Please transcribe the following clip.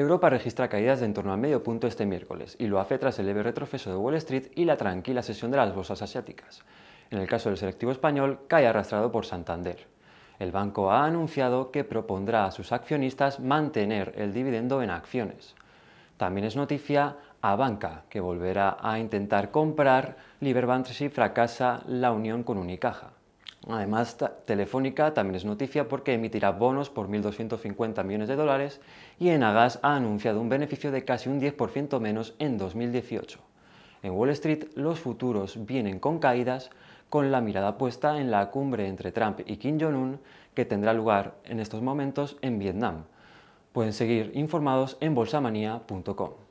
Europa registra caídas de en torno al medio punto este miércoles y lo hace tras el leve retroceso de Wall Street y la tranquila sesión de las bolsas asiáticas. En el caso del selectivo español, cae arrastrado por Santander. El banco ha anunciado que propondrá a sus accionistas mantener el dividendo en acciones. También es noticia a Banca, que volverá a intentar comprar Liberbank si fracasa la unión con Unicaja. Además, Telefónica también es noticia porque emitirá bonos por 1.250 millones de dólares y Enagas ha anunciado un beneficio de casi un 10% menos en 2018. En Wall Street los futuros vienen con caídas, con la mirada puesta en la cumbre entre Trump y Kim Jong-un que tendrá lugar en estos momentos en Vietnam. Pueden seguir informados en bolsamanía.com.